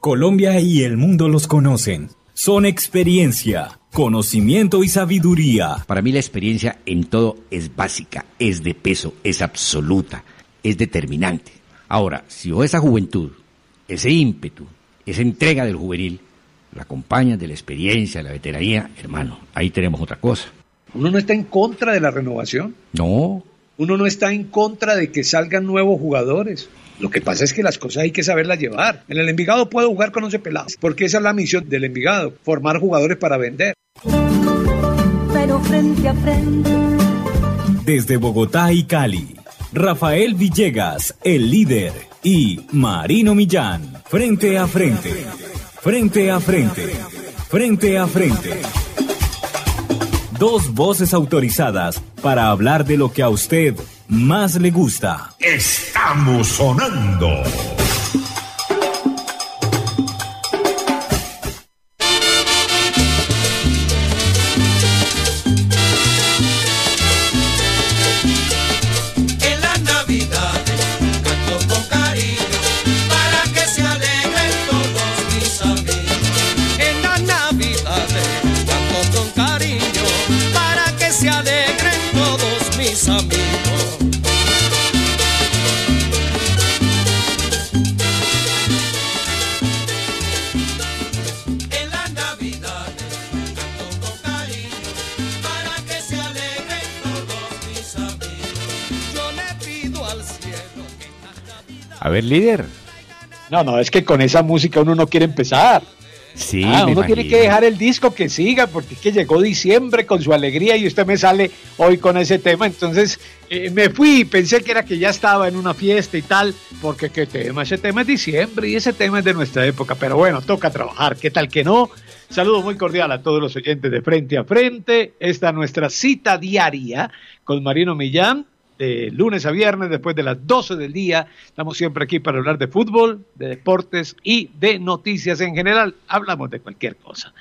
Colombia y el mundo los conocen. Son experiencia, conocimiento y sabiduría. Para mí la experiencia en todo es básica, es de peso, es absoluta, es determinante. Ahora, si o esa juventud, ese ímpetu, esa entrega del juvenil, la acompaña de la experiencia, la veteranía, hermano, ahí tenemos otra cosa. Uno no está en contra de la renovación. No. Uno no está en contra de que salgan nuevos jugadores. Lo que pasa es que las cosas hay que saberlas llevar. En el Envigado puedo jugar con 11 pelados, porque esa es la misión del Envigado, formar jugadores para vender. Pero frente a frente. Desde Bogotá y Cali, Rafael Villegas, el líder, y Marino Millán, frente a frente. Frente a frente. Frente a frente. Dos voces autorizadas para hablar de lo que a usted más le gusta. Estamos sonando. A ver, líder. No, no, es que con esa música uno no quiere empezar. Sí, ah, uno tiene que dejar el disco que siga, porque es que llegó diciembre con su alegría y usted me sale hoy con ese tema. Entonces eh, me fui y pensé que era que ya estaba en una fiesta y tal, porque qué tema, ese tema es diciembre y ese tema es de nuestra época. Pero bueno, toca trabajar, qué tal que no. Saludo muy cordial a todos los oyentes de frente a frente. Esta es nuestra cita diaria con Marino Millán de lunes a viernes, después de las 12 del día. Estamos siempre aquí para hablar de fútbol, de deportes y de noticias en general. Hablamos de cualquier cosa.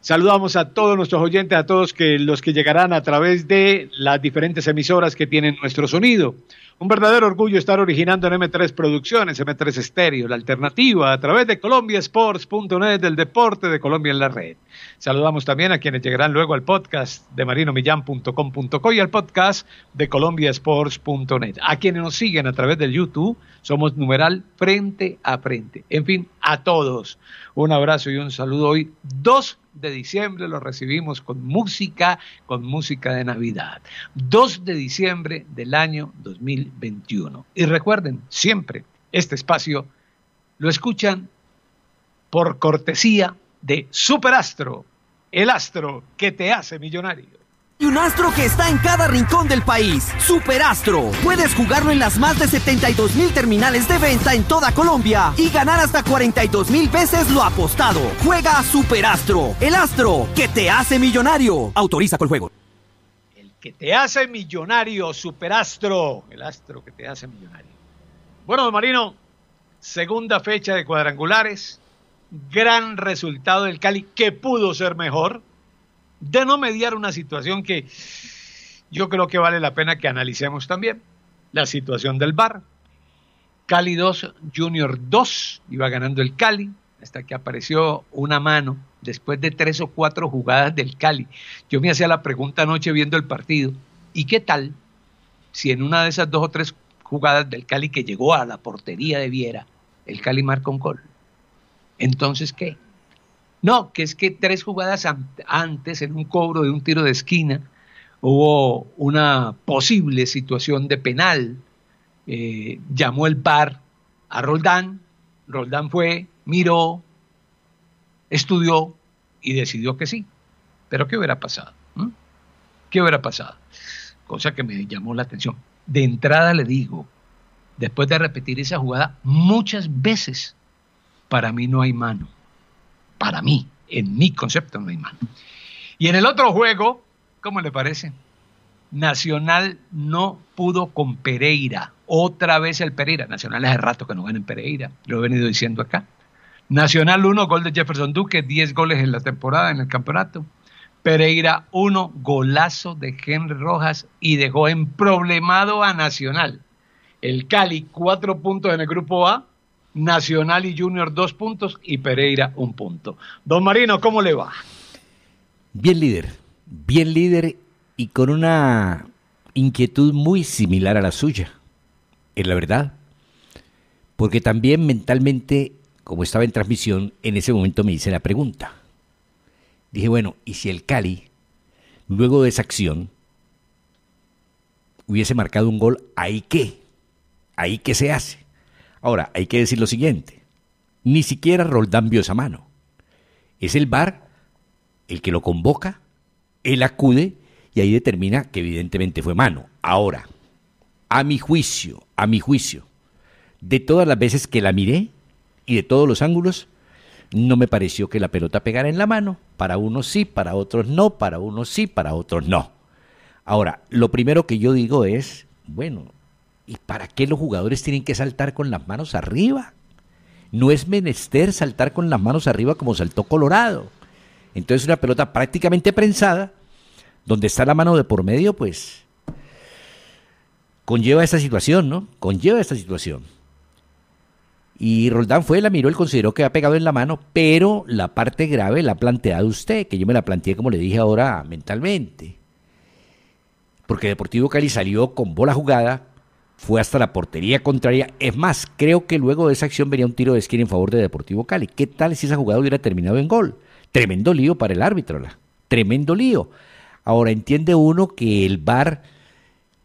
Saludamos a todos nuestros oyentes, a todos los que llegarán a través de las diferentes emisoras que tienen nuestro sonido. Un verdadero orgullo estar originando en M3 Producciones, M3 Estéreo, la alternativa a través de colombiasports.net, del deporte de Colombia en la red. Saludamos también a quienes llegarán luego al podcast de marinomillán.com.co y al podcast de colombiasports.net. A quienes nos siguen a través del YouTube, somos numeral frente a frente. En fin, a todos. Un abrazo y un saludo hoy. Dos de diciembre lo recibimos con música, con música de Navidad. 2 de diciembre del año 2021. Y recuerden, siempre este espacio lo escuchan por cortesía de Superastro, el astro que te hace millonario. Y un astro que está en cada rincón del país. Superastro. Puedes jugarlo en las más de 72 mil terminales de venta en toda Colombia y ganar hasta 42 mil veces lo apostado. Juega Superastro. El astro que te hace millonario. Autoriza con el juego. El que te hace millonario, Superastro. El astro que te hace millonario. Bueno, don Marino, segunda fecha de cuadrangulares. Gran resultado del Cali que pudo ser mejor de no mediar una situación que yo creo que vale la pena que analicemos también. La situación del bar. Cali 2, Junior 2, iba ganando el Cali, hasta que apareció una mano después de tres o cuatro jugadas del Cali. Yo me hacía la pregunta anoche viendo el partido, ¿y qué tal si en una de esas dos o tres jugadas del Cali que llegó a la portería de Viera, el Cali marca un gol? Entonces, ¿qué? No, que es que tres jugadas antes, en un cobro de un tiro de esquina, hubo una posible situación de penal. Eh, llamó el par a Roldán, Roldán fue, miró, estudió y decidió que sí. Pero ¿qué hubiera pasado? ¿Mm? ¿Qué hubiera pasado? Cosa que me llamó la atención. De entrada le digo, después de repetir esa jugada muchas veces, para mí no hay mano para mí, en mi concepto, no hay más. Y en el otro juego, ¿cómo le parece? Nacional no pudo con Pereira. Otra vez el Pereira. Nacional hace rato que no gana en Pereira. Lo he venido diciendo acá. Nacional 1, gol de Jefferson Duque, 10 goles en la temporada, en el campeonato. Pereira 1, golazo de Henry Rojas y dejó en problemado a Nacional. El Cali, 4 puntos en el grupo A, Nacional y Junior dos puntos y Pereira un punto. Don Marino, ¿cómo le va? Bien líder, bien líder y con una inquietud muy similar a la suya, es la verdad. Porque también mentalmente, como estaba en transmisión, en ese momento me hice la pregunta. Dije, bueno, ¿y si el Cali, luego de esa acción, hubiese marcado un gol, ahí qué? ¿Ahí qué se hace? Ahora, hay que decir lo siguiente. Ni siquiera Roldán vio esa mano. Es el bar el que lo convoca, él acude y ahí determina que evidentemente fue mano. Ahora, a mi juicio, a mi juicio, de todas las veces que la miré y de todos los ángulos, no me pareció que la pelota pegara en la mano. Para unos sí, para otros no, para unos sí, para otros no. Ahora, lo primero que yo digo es, bueno, ¿Y para qué los jugadores tienen que saltar con las manos arriba? No es menester saltar con las manos arriba como saltó Colorado. Entonces una pelota prácticamente prensada, donde está la mano de por medio, pues conlleva esta situación, ¿no? Conlleva esta situación. Y Roldán fue, la miró, él consideró que había pegado en la mano, pero la parte grave la ha planteado usted, que yo me la planteé como le dije ahora mentalmente. Porque Deportivo Cali salió con bola jugada, fue hasta la portería contraria. Es más, creo que luego de esa acción venía un tiro de esquina en favor de Deportivo Cali. ¿Qué tal si esa jugada hubiera terminado en gol? Tremendo lío para el árbitro, la. tremendo lío. Ahora entiende uno que el VAR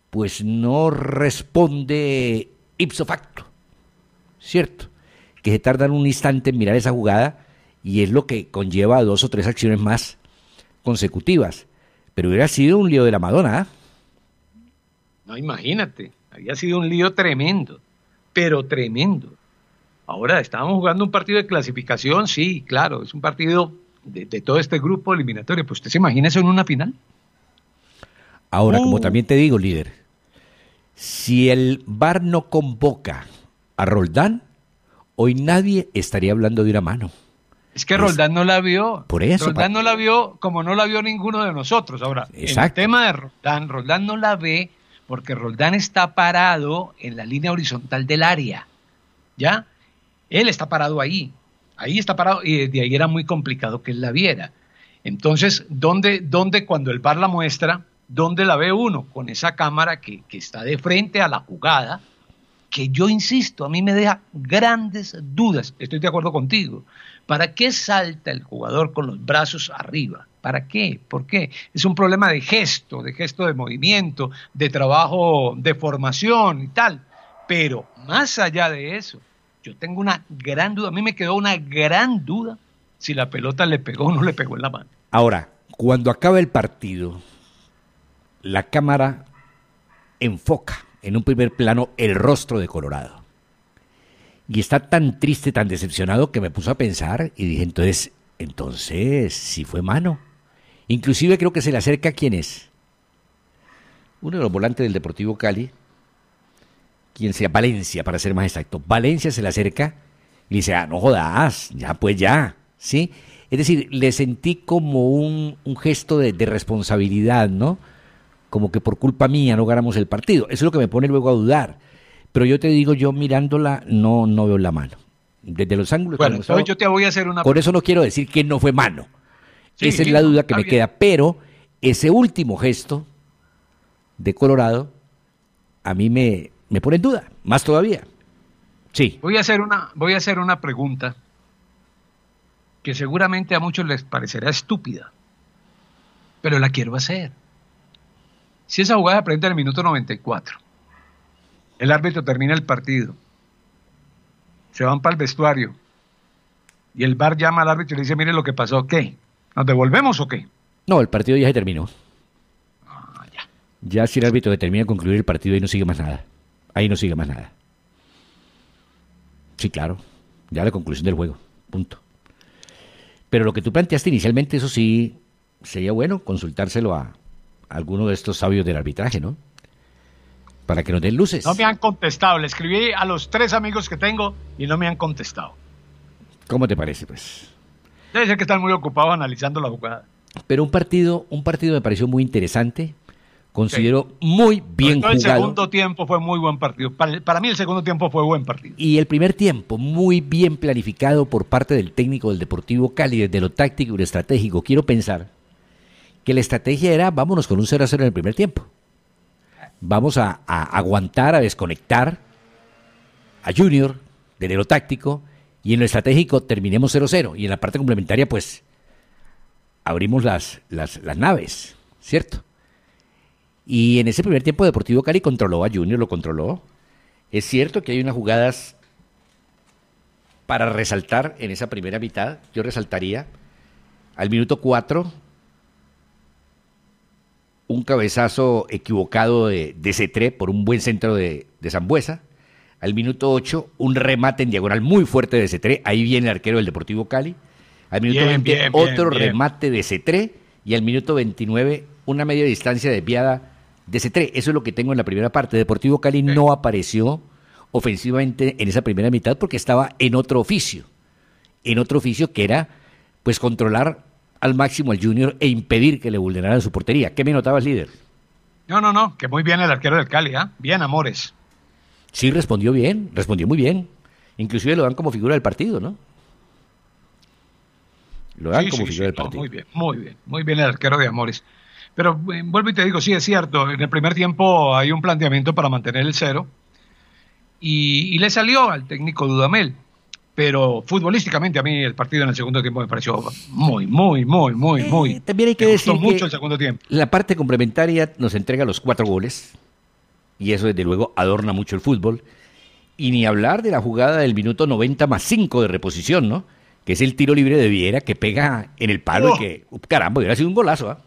pues no responde ipso facto, ¿cierto? Que se tardan un instante en mirar esa jugada y es lo que conlleva dos o tres acciones más consecutivas. Pero hubiera sido un lío de la Madonna. ¿ah? No, imagínate. Había sido un lío tremendo, pero tremendo. Ahora, estábamos jugando un partido de clasificación, sí, claro, es un partido de, todo este grupo eliminatorio. Pues usted se imagina eso en una final. Ahora, como uh. también te digo, líder, si el VAR no convoca a Roldán, hoy nadie estaría hablando de una mano. Es que Roldán no la vio. Por eso. Roldán no la vio como no la vio ninguno de nosotros. Ahora, el tema de Roldán, Roldán no la ve porque Roldán está parado en la línea horizontal del área, ¿ya? Él está parado ahí, ahí está parado y de ahí era muy complicado que él la viera. Entonces, ¿dónde, dónde cuando el bar la muestra, dónde la ve uno? Con esa cámara que, que está de frente a la jugada, que yo insisto, a mí me deja grandes dudas, estoy de acuerdo contigo. ¿Para qué salta el jugador con los brazos arriba? ¿Para qué? ¿Por qué? Es un problema de gesto, de gesto de movimiento, de trabajo de formación y tal. Pero más allá de eso, yo tengo una gran duda, a mí me quedó una gran duda si la pelota le pegó o no le pegó en la mano. Ahora, cuando acaba el partido, la cámara enfoca en un primer plano el rostro de Colorado. Y está tan triste, tan decepcionado que me puso a pensar y dije, entonces, entonces, si fue mano. Inclusive creo que se le acerca quién es. Uno de los volantes del Deportivo Cali, quien sea Valencia, para ser más exacto. Valencia se le acerca y dice, ah, no jodas, ya pues ya, ¿sí? Es decir, le sentí como un, gesto de, responsabilidad, ¿no? Como que por culpa mía no ganamos el partido. Eso es lo que me pone luego a dudar. Pero yo te digo, yo mirándola no, no veo la mano. Desde los ángulos... yo Por eso no quiero decir que no fue mano. Esa es la duda que me queda. Pero ese último gesto de Colorado a mí me, pone en duda, más todavía. Sí. Voy a hacer una, voy a hacer una pregunta que seguramente a muchos les parecerá estúpida, pero la quiero hacer. Si esa jugada aprende en el minuto 94, el árbitro termina el partido, se van para el vestuario y el bar llama al árbitro y le dice, mire lo que pasó, ¿qué? ¿Nos devolvemos o qué? No, el partido ya se terminó. Ah, ya. ya si el árbitro determina concluir el partido ahí no sigue más nada. Ahí no sigue más nada. Sí, claro. Ya la conclusión del juego. Punto. Pero lo que tú planteaste inicialmente, eso sí, sería bueno consultárselo a alguno de estos sabios del arbitraje, ¿no? Para que nos den luces. No me han contestado. Le escribí a los tres amigos que tengo y no me han contestado. ¿Cómo te parece, pues? Debe ser que están muy ocupados analizando la jugada. Pero un partido, un partido me pareció muy interesante. Considero muy bien jugado. El segundo tiempo fue muy buen partido. Para, mí el segundo tiempo fue buen partido. Y el primer tiempo, muy bien planificado por parte del técnico del Deportivo Cali, desde lo táctico y lo estratégico. Quiero pensar que la estrategia era vámonos con un 0 a 0 en el primer tiempo. Vamos a, aguantar, a desconectar a Junior De lo táctico y en lo estratégico terminemos 0-0 y en la parte complementaria pues abrimos las, las, naves, ¿cierto? Y en ese primer tiempo Deportivo Cali controló a Junior, lo controló. Es cierto que hay unas jugadas para resaltar en esa primera mitad. Yo resaltaría al minuto 4 un cabezazo equivocado de, de 3 por un buen centro de, de Zambuesa. Al minuto 8, un remate en diagonal muy fuerte de C3, Ahí viene el arquero del Deportivo Cali. Al minuto veinte, 20, otro remate de C3, Y al minuto 29, una media distancia desviada de C3, Eso es lo que tengo en la primera parte. Deportivo Cali no apareció ofensivamente en esa primera mitad porque estaba en otro oficio. En otro oficio que era, pues, controlar al máximo al Junior e impedir que le vulneraran su portería. ¿Qué me el líder? No, no, no, que muy bien el arquero del Cali, ¿ah? Bien, Amores. Sí, respondió bien, respondió muy bien. Inclusive lo dan como figura del partido, ¿no? Lo dan como figura del partido. muy bien, muy bien, muy bien el arquero de Amores. Pero eh, vuelvo y te digo, sí, es cierto, en el primer tiempo hay un planteamiento para mantener el cero y, le salió al técnico Dudamel. Pero futbolísticamente a mí el partido en el segundo tiempo me pareció muy, muy, muy, muy, muy. Eh, también hay que decir que mucho el segundo tiempo. La parte complementaria nos entrega los cuatro goles y eso desde luego adorna mucho el fútbol. Y ni hablar de la jugada del minuto 90 más 5 de reposición, ¿no? Que es el tiro libre de Viera que pega en el palo y oh. que, caramba, hubiera sido un golazo, ¿ah?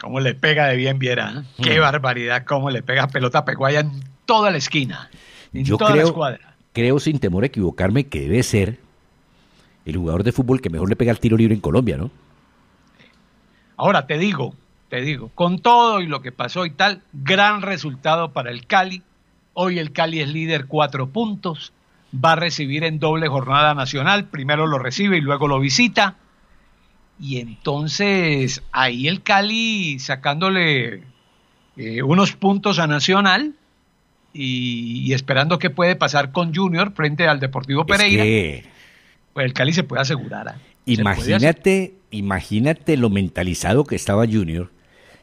Cómo le pega de bien Viera, ¿eh? qué barbaridad, cómo le pega pelota pecuaya en toda la esquina, en Yo toda creo, la escuadra. Creo, sin temor a equivocarme, que debe ser el jugador de fútbol que mejor le pega el tiro libre en Colombia, ¿no? Ahora te digo, te digo, con todo y lo que pasó y tal, gran resultado para el Cali. Hoy el Cali es líder cuatro puntos, va a recibir en doble jornada nacional, primero lo recibe y luego lo visita. Y entonces ahí el Cali sacándole eh, unos puntos a Nacional y, esperando qué puede pasar con Junior frente al Deportivo Pereira. Pues el Cali se puede asegurar. ¿ah? Imagínate, imagínate lo mentalizado que estaba Junior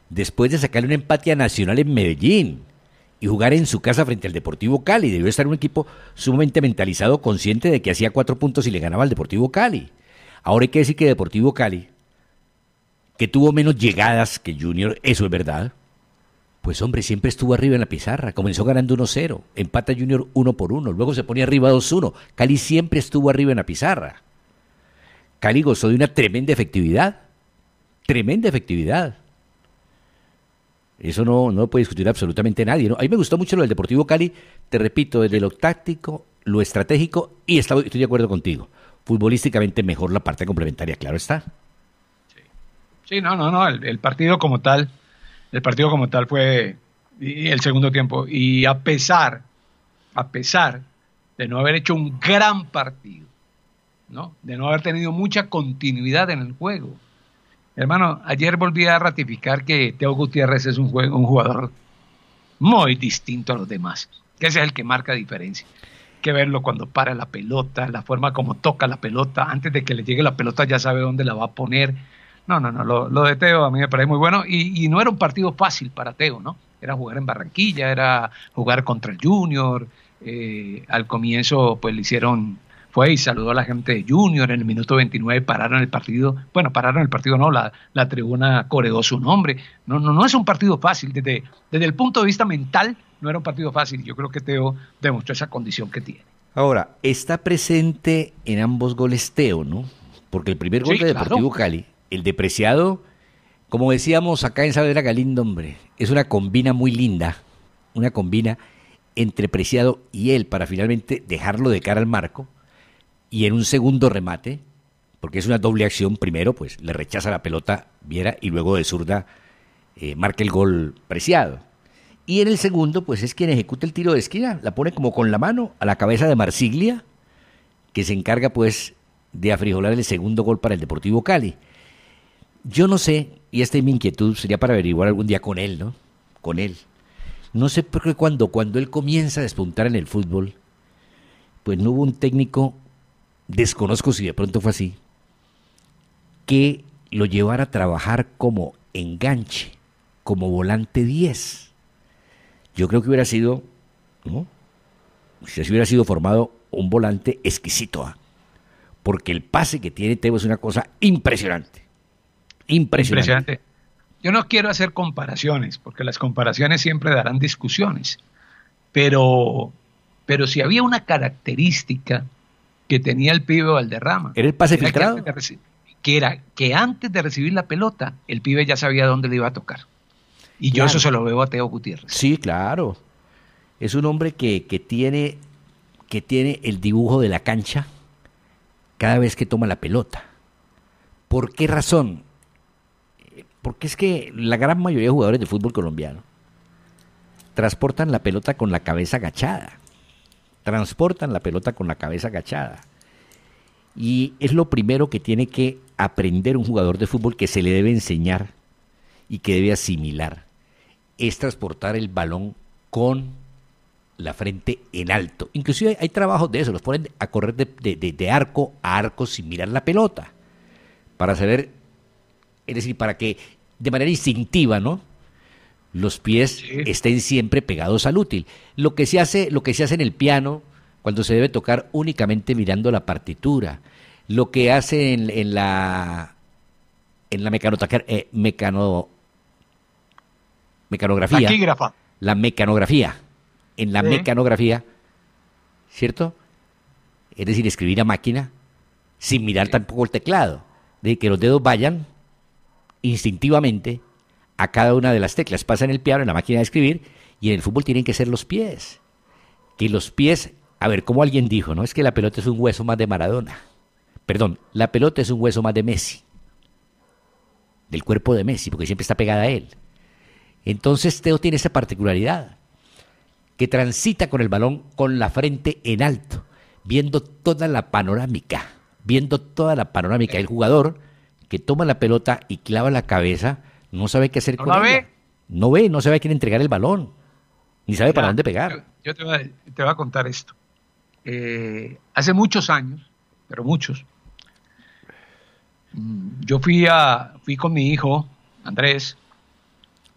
después de sacarle un empate Nacional en Medellín y jugar en su casa frente al Deportivo Cali. Debió estar un equipo sumamente mentalizado, consciente de que hacía cuatro puntos y le ganaba al Deportivo Cali. Ahora hay que decir que Deportivo Cali, que tuvo menos llegadas que Junior, eso es verdad. Pues hombre, siempre estuvo arriba en la pizarra. Comenzó ganando 1-0, empata Junior 1 por 1, luego se ponía arriba 2-1. Cali siempre estuvo arriba en la pizarra. Cali gozó de una tremenda efectividad. Tremenda efectividad. Eso no, no puede discutir absolutamente nadie. ¿no? A mí me gustó mucho lo del Deportivo Cali, te repito, desde lo táctico, lo estratégico, y estoy de acuerdo contigo. Futbolísticamente mejor la parte complementaria, claro está. Sí, no, no, no, el, partido como tal, el partido como tal fue el segundo tiempo. Y a pesar, a pesar de no haber hecho un gran partido, ¿no? de no haber tenido mucha continuidad en el juego, Hermano, ayer volví a ratificar que Teo Gutiérrez es un, un jugador muy distinto a los demás, que ese es el que marca diferencia. que verlo cuando para la pelota, la forma como toca la pelota, antes de que le llegue la pelota ya sabe dónde la va a poner. No, no, no, lo, lo de Teo a mí me parece muy bueno y, no era un partido fácil para Teo, ¿no? Era jugar en Barranquilla, era jugar contra el Junior, eh, al comienzo pues le hicieron fue y saludó a la gente de Junior en el minuto 29, pararon el partido, bueno, pararon el partido, no, la, tribuna coreó su nombre. No, no, no es un partido fácil, desde, desde el punto de vista mental no era un partido fácil. Yo creo que Teo demostró esa condición que tiene. Ahora, está presente en ambos goles Teo, ¿no? Porque el primer gol de Deportivo Cali, el depreciado, como decíamos acá en Saavedra Galindo, hombre, es una combina muy linda, una combina entre Preciado y él para finalmente dejarlo de cara al marco y en un segundo remate, porque es una doble acción, primero pues le rechaza la pelota Viera y luego de zurda eh, marca el gol preciado. Y en el segundo pues es quien ejecuta el tiro de esquina, la pone como con la mano a la cabeza de Marsiglia, que se encarga pues de afrijolar el segundo gol para el Deportivo Cali. Yo no sé, y esta es mi inquietud, sería para averiguar algún día con él, ¿no? Con él. No sé por qué cuando, cuando él comienza a despuntar en el fútbol, pues no hubo un técnico desconozco si de pronto fue así, que lo llevara a trabajar como enganche, como volante 10. Yo creo que hubiera sido, Si hubiera sido formado un volante exquisito, ¿ah? porque el pase que tiene Tebo es una cosa impresionante. Impresionante. impresionante. Yo no quiero hacer comparaciones, porque las comparaciones siempre darán discusiones, pero, pero si había una característica que tenía el pibe Valderrama. Era el pase filtrado. Que, era que antes de recibir la pelota, el pibe ya sabía dónde le iba a tocar. Y yo eso se lo veo a Teo Gutiérrez. Sí, claro. Es un hombre que, que, tiene, que tiene el dibujo de la cancha cada vez que toma la pelota. ¿Por qué razón? Porque es que la gran mayoría de jugadores de fútbol colombiano transportan la pelota con la cabeza agachada transportan la pelota con la cabeza agachada. Y es lo primero que tiene que aprender un jugador de fútbol que se le debe enseñar y que debe asimilar. Es transportar el balón con la frente en alto. Inclusive hay, trabajos de eso, los ponen a correr de, arco a arco sin mirar la pelota. Para saber, es decir, para que de manera instintiva, ¿no? los pies estén siempre pegados al útil. Lo que se hace, lo que se hace en el piano, cuando se debe tocar únicamente mirando la partitura, lo que hace en, la en la eh, mecano, mecanografía, la mecanografía, en la mecanografía, ¿cierto? Es decir, escribir a máquina sin mirar tampoco el teclado, de que los dedos vayan instintivamente a cada una de las teclas. Pasa en el piano, en la máquina de escribir, y en el fútbol tienen que ser los pies. Que los pies, a ver, como alguien dijo, ¿no? Es que la pelota es un hueso más de Maradona. Perdón, la pelota es un hueso más de Messi. Del cuerpo de Messi, porque siempre está pegada a él. Entonces Teo tiene esa particularidad, que transita con el balón con la frente en alto, viendo toda la panorámica, viendo toda la panorámica. El jugador que toma la pelota y clava la cabeza, no sabe qué hacer con Ve? No ve, no sabe a quién entregar el balón. Ni sabe para dónde pegar. Yo, te, voy a, contar esto. Eh, hace muchos años, pero muchos, mm, yo fui, a, fui con mi hijo, Andrés,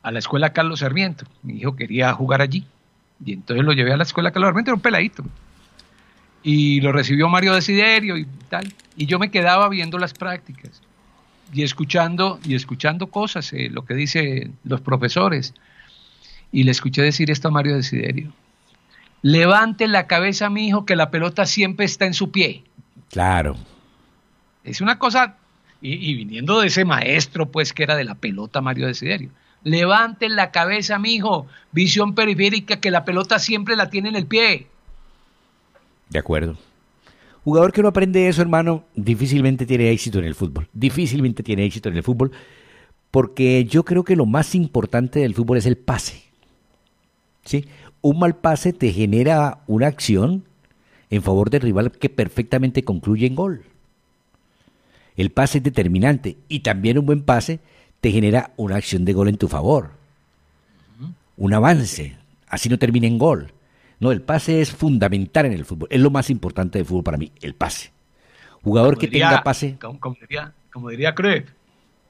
a la escuela Carlos Sarmiento. Mi hijo quería jugar allí. Y entonces lo llevé a la escuela Carlos Sarmiento, era un peladito. Y lo recibió Mario Desiderio y tal. Y yo me quedaba viendo las prácticas y escuchando, y escuchando cosas, eh, lo que dicen los profesores. Y le escuché decir esto a Mario Desiderio. Levante la cabeza, mi hijo, que la pelota siempre está en su pie. Claro. Es una cosa, y, viniendo de ese maestro, pues, que era de la pelota, Mario Desiderio. Levante la cabeza, mi hijo. Visión periférica, que la pelota siempre la tiene en el pie. De acuerdo. Jugador que no aprende eso, hermano, difícilmente tiene éxito en el fútbol. Difícilmente tiene éxito en el fútbol. Porque yo creo que lo más importante del fútbol es el pase. ¿Sí? Un mal pase te genera una acción en favor del rival que perfectamente concluye en gol. El pase es determinante y también un buen pase te genera una acción de gol en tu favor. Un avance, así no termina en gol. No, el pase es fundamental en el fútbol. Es lo más importante del fútbol para mí, el pase. Jugador que tenga pase. Como, diría, como diría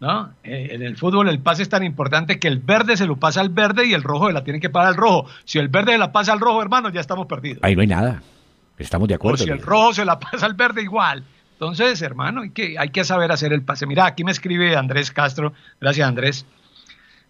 ¿no? Eh, en el fútbol el pase es tan importante que el verde se lo pasa al verde y el rojo se la tiene que parar al rojo. Si el verde la pasa al rojo, hermano, ya estamos perdidos. Ahí no hay nada. Estamos de acuerdo. si el rojo se la pasa al verde, igual. Entonces, hermano, hay que, hay que saber hacer el pase. Mira, aquí me escribe Andrés Castro. Gracias, Andrés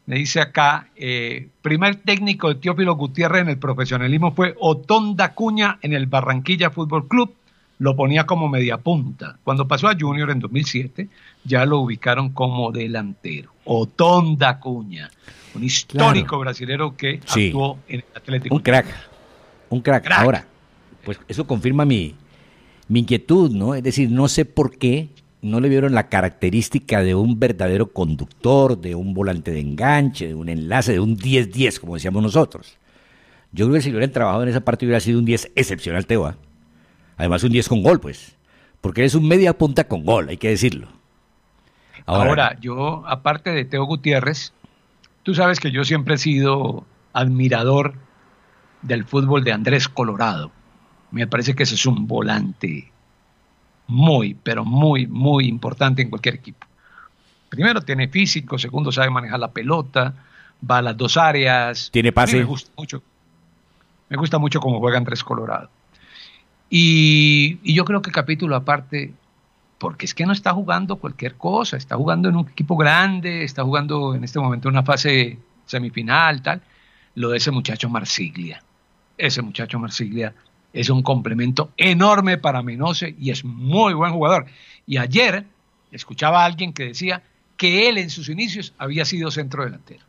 me dice acá, eh, primer técnico de Teófilo Gutiérrez en el profesionalismo fue Otón Dacuña en el Barranquilla Fútbol Club, lo ponía como mediapunta. Cuando pasó a Junior en 2007, ya lo ubicaron como delantero. Otón Cuña, un histórico brasilero que actuó en el Atlético. Un crack, un crack. Ahora, pues eso confirma mi, mi inquietud, ¿no? Es decir, no sé por qué no le vieron la característica de un verdadero conductor, de un volante de enganche, de un enlace, de un 10-10, como decíamos nosotros. Yo creo que si hubieran trabajado en esa parte hubiera sido un 10 excepcional Teo. Además un 10 con gol, pues. Porque es un media punta con gol, hay que decirlo. Ahora, Ahora yo, aparte de Teo Gutiérrez, tú sabes que yo siempre he sido admirador del fútbol de Andrés Colorado. Me parece que ese es un volante muy, pero muy, muy importante en cualquier equipo. Primero tiene físico, segundo sabe manejar la pelota, va a las dos áreas. Tiene pase. me gusta mucho. Me gusta mucho cómo juegan tres Colorado. Y, y yo creo que capítulo aparte, porque es que no está jugando cualquier cosa, está jugando en un equipo grande, está jugando en este momento una fase semifinal, tal. Lo de ese muchacho Marsiglia. Ese muchacho Marsiglia es un complemento enorme para Menose y es muy buen jugador. Y ayer escuchaba a alguien que decía que él en sus inicios había sido centro delantero.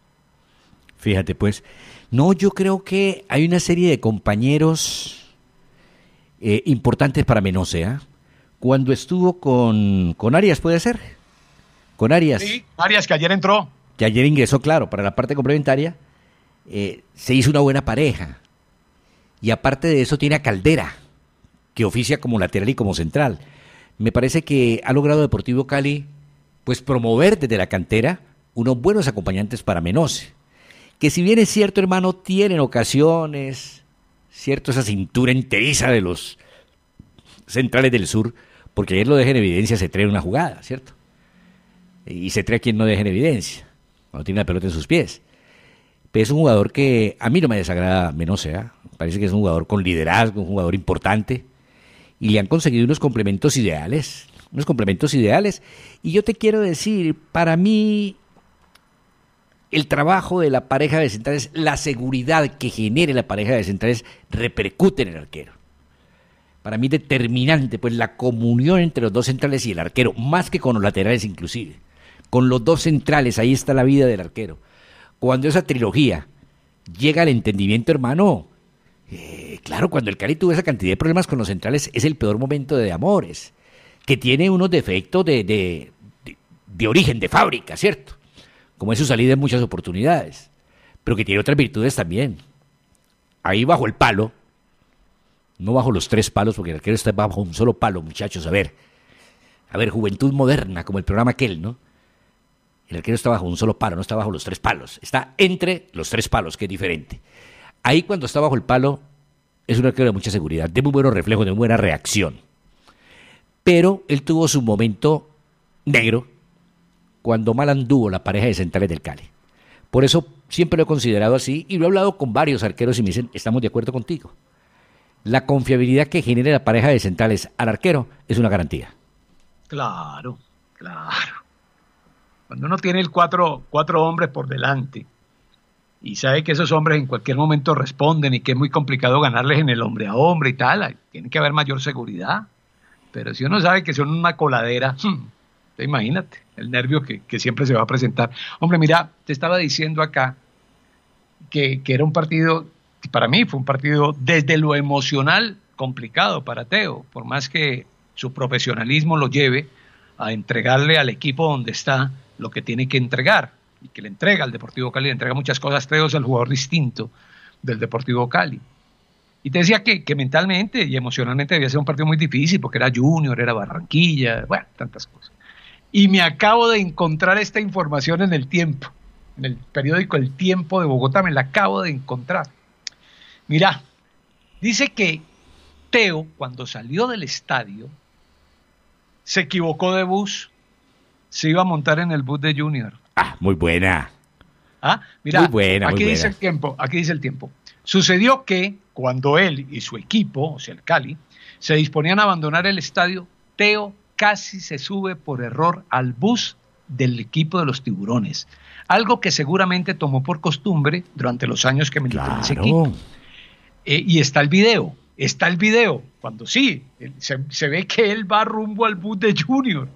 Fíjate, pues, no, yo creo que hay una serie de compañeros eh, importantes para Menose. ¿ah? Cuando estuvo con, Arias, ¿puede ser? Con Arias. Sí, Arias que ayer entró. Que ayer ingresó, claro, para la parte complementaria. Eh, se hizo una buena pareja. Y aparte de eso tiene a Caldera, que oficia como lateral y como central. Me parece que ha logrado Deportivo Cali pues promover desde la cantera unos buenos acompañantes para Menos, Que si bien es cierto, hermano, tienen ocasiones, cierto, esa cintura enteriza de los centrales del sur, porque ayer lo deja en evidencia, se trae una jugada, ¿cierto? Y se trae a quien no dejen en evidencia, cuando tiene la pelota en sus pies. Pero es un jugador que a mí no me desagrada menos sea. Parece que es un jugador con liderazgo, un jugador importante. Y le han conseguido unos complementos ideales. Unos complementos ideales. Y yo te quiero decir, para mí, el trabajo de la pareja de centrales, la seguridad que genere la pareja de centrales, repercute en el arquero. Para mí, determinante, pues la comunión entre los dos centrales y el arquero, más que con los laterales, inclusive. Con los dos centrales, ahí está la vida del arquero cuando esa trilogía llega al entendimiento, hermano, eh, claro, cuando el Cali tuvo esa cantidad de problemas con los centrales, es el peor momento de Amores, que tiene unos defectos de, de, de, origen, de fábrica, ¿cierto? Como es su salida en muchas oportunidades, pero que tiene otras virtudes también. Ahí bajo el palo, no bajo los tres palos, porque el arquero está bajo un solo palo, muchachos, a ver. A ver, Juventud Moderna, como el programa aquel, ¿no? El arquero está bajo un solo palo, no está bajo los tres palos. Está entre los tres palos, que es diferente. Ahí cuando está bajo el palo es un arquero de mucha seguridad, de muy buenos reflejos, de muy buena reacción. Pero él tuvo su momento negro cuando mal anduvo la pareja de centrales del Cali. Por eso siempre lo he considerado así y lo he hablado con varios arqueros y me dicen, estamos de acuerdo contigo. La confiabilidad que genere la pareja de centrales al arquero es una garantía. Claro, claro. Cuando uno tiene el cuatro, hombres por delante y sabe que esos hombres en cualquier momento responden y que es muy complicado ganarles en el hombre a hombre y tal, tiene que haber mayor seguridad. Pero si uno sabe que son una coladera, hmm, imagínate el nervio que, siempre se va a presentar. Hombre, mira, te estaba diciendo acá que, que era un partido, para mí fue un partido desde lo emocional complicado para Teo, por más que su profesionalismo lo lleve a entregarle al equipo donde está lo que tiene que entregar y que le entrega al Deportivo Cali, le entrega muchas cosas, Teo es el jugador distinto del Deportivo Cali. Y te decía que, que, mentalmente y emocionalmente debía ser un partido muy difícil porque era Junior, era Barranquilla, bueno, tantas cosas. Y me acabo de encontrar esta información en el tiempo, en el periódico El Tiempo de Bogotá, me la acabo de encontrar. Mirá, dice que Teo, cuando salió del estadio, se equivocó de bus se iba a montar en el bus de Junior. Ah, muy buena. Ah, mira, muy buena, aquí dice el tiempo, aquí dice el tiempo. Sucedió que cuando él y su equipo, o sea, el Cali, se disponían a abandonar el estadio, Teo casi se sube por error al bus del equipo de los tiburones, algo que seguramente tomó por costumbre durante los años que militó ese equipo. Eh, y está el video, está el video, cuando sí, se ve que él va rumbo al bus de Junior.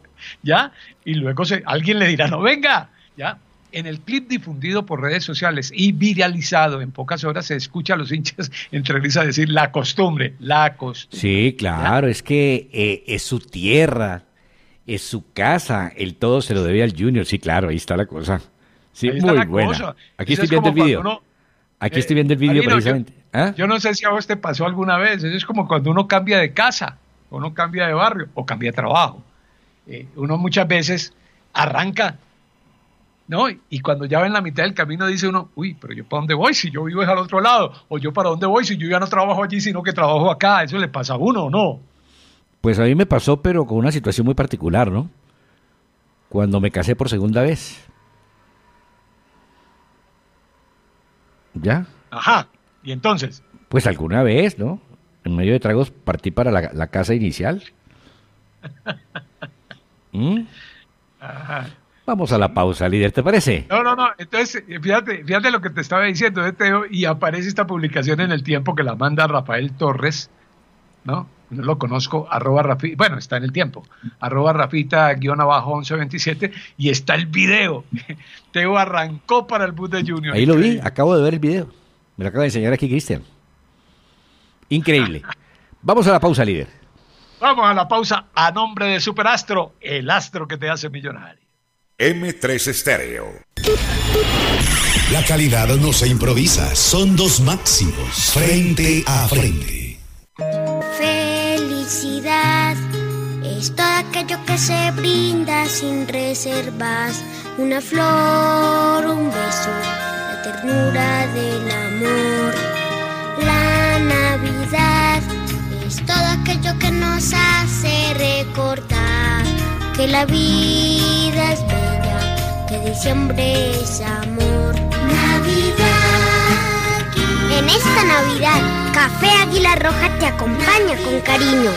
¿ya? Y luego se, alguien le dirá, no, venga, ¿ya? En el clip difundido por redes sociales y viralizado en pocas horas se escucha a los hinchas entre risas decir la costumbre, la costumbre. Sí, claro, es que eh, es su tierra, es su casa, el todo se lo debe al Junior, sí, claro, ahí está la cosa. Sí, muy buena. Aquí, eh, estoy viendo, el video. Aquí estoy viendo el video precisamente. ¿Ah? Yo, no sé si a vos te pasó alguna vez, eso es como cuando uno cambia de casa, o uno cambia de barrio, o cambia de trabajo. Eh, uno muchas veces arranca, ¿no? Y cuando ya va en la mitad del camino dice uno, uy, pero yo para dónde voy si yo vivo es al otro lado, o yo para dónde voy si yo ya no trabajo allí, sino que trabajo acá, eso le pasa a uno, ¿no? Pues a mí me pasó, pero con una situación muy particular, ¿no? Cuando me casé por segunda vez. ¿Ya? Ajá. ¿Y entonces? Pues alguna vez, ¿no? En medio de tragos partí para la, la casa inicial. ¿Mm? Vamos a la pausa, líder, ¿te parece? No, no, no. Entonces, eh, fíjate, fíjate lo que te estaba diciendo, eh, Teo, y aparece esta publicación en el tiempo que la manda Rafael Torres, ¿no? No lo conozco, arroba Rafita, bueno, está en el tiempo, arroba Rafita, guión abajo 1127, y está el video. Teo arrancó para el bus de Junior. Ahí lo vi, acabo de ver el video. Me lo acaba de enseñar aquí Cristian. Increíble. Vamos a la pausa, líder. Vamos a la pausa a nombre de Superastro, el astro que te hace millonario. M3 Estéreo. La calidad no se improvisa, son dos máximos, frente a frente. Felicidad es todo aquello que se brinda sin reservas, una flor, un beso, la ternura del amor, la Navidad todo aquello que nos hace recordar que la vida es bella, que diciembre es amor. Navidad. En esta Navidad, Café Águila Roja te acompaña con cariño.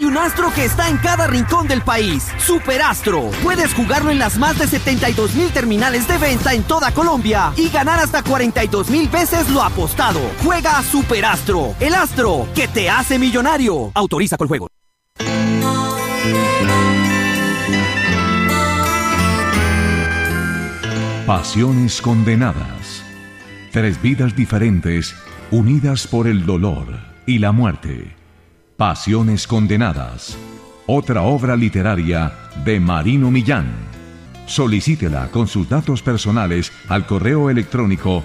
Y un astro que está en cada rincón del país. Superastro. Puedes jugarlo en las más de 72 mil terminales de venta en toda Colombia y ganar hasta 42 mil veces lo apostado. Juega a Superastro. El astro que te hace millonario. Autoriza con juego. Pasiones condenadas. Tres vidas diferentes unidas por el dolor y la muerte Pasiones Condenadas, otra obra literaria de Marino Millán. Solicítela con sus datos personales al correo electrónico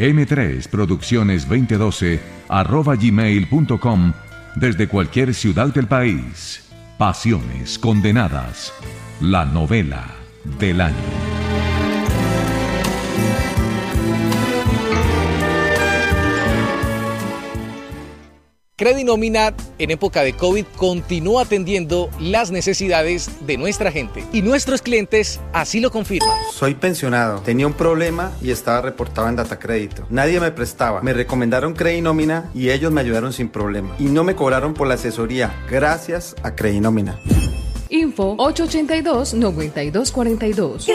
m3producciones2012 desde cualquier ciudad del país. Pasiones Condenadas, la novela del año. Nómina en época de COVID continúa atendiendo las necesidades de nuestra gente y nuestros clientes así lo confirman. Soy pensionado, tenía un problema y estaba reportado en Data Crédito. Nadie me prestaba, me recomendaron Nómina y ellos me ayudaron sin problema y no me cobraron por la asesoría gracias a nómina Info 882-9242.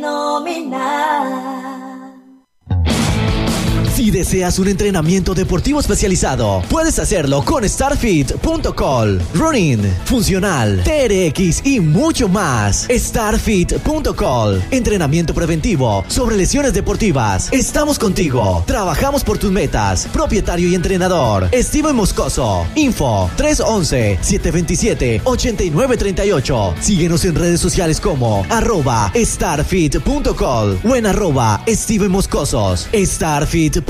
Nómina. Si deseas un entrenamiento deportivo especializado, puedes hacerlo con StarFit.com. running, funcional, TRX y mucho más. StarFit.com. entrenamiento preventivo sobre lesiones deportivas. Estamos contigo. Trabajamos por tus metas. Propietario y entrenador, Steven Moscoso. Info 311-727-8938. Síguenos en redes sociales como arroba starfit.com. o en arroba Steven Moscosos. Starfit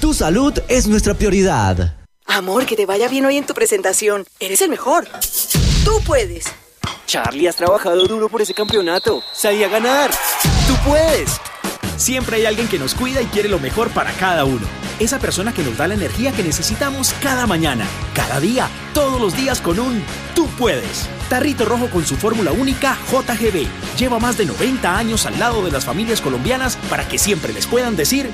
tu salud es nuestra prioridad. Amor, que te vaya bien hoy en tu presentación. Eres el mejor. Tú puedes. Charlie, has trabajado duro por ese campeonato. Sabía a ganar. Tú puedes. Siempre hay alguien que nos cuida y quiere lo mejor para cada uno. Esa persona que nos da la energía que necesitamos cada mañana, cada día, todos los días con un Tú puedes. Tarrito Rojo con su fórmula única JGB. Lleva más de 90 años al lado de las familias colombianas para que siempre les puedan decir